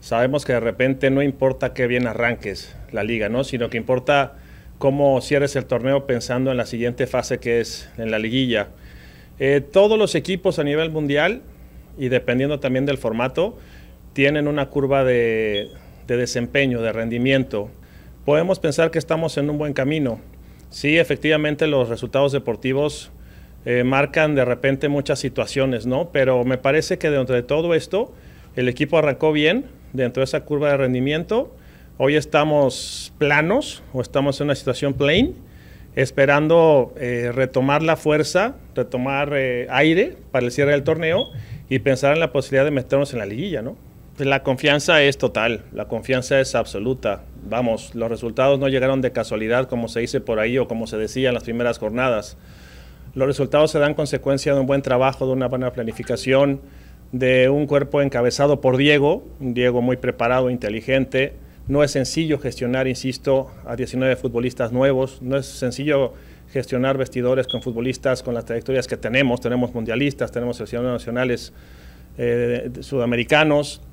Sabemos que de repente no importa qué bien arranques la liga, Sino que importa cómo cierres el torneo pensando en la siguiente fase que es en la liguilla. Eh, todos los equipos a nivel mundial, y dependiendo también del formato, tienen una curva de, desempeño, de rendimiento. Podemos pensar que estamos en un buen camino. Sí, efectivamente los resultados deportivos eh, marcan de repente muchas situaciones, Pero me parece que dentro de todo esto, el equipo arrancó bien, dentro de esa curva de rendimiento. Hoy estamos planos o estamos en una situación plane, esperando eh, retomar la fuerza, retomar eh, aire para el cierre del torneo y pensar en la posibilidad de meternos en la liguilla, ¿no? La confianza es total, la confianza es absoluta. Vamos, los resultados no llegaron de casualidad, como se dice por ahí o como se decía en las primeras jornadas. Los resultados se dan consecuencia de un buen trabajo, de una buena planificación, de un cuerpo encabezado por Diego, un Diego muy preparado, inteligente. No es sencillo gestionar, insisto, a 19 futbolistas nuevos, no es sencillo gestionar vestidores con futbolistas con las trayectorias que tenemos, tenemos mundialistas, tenemos selecciones nacionales eh, sudamericanos,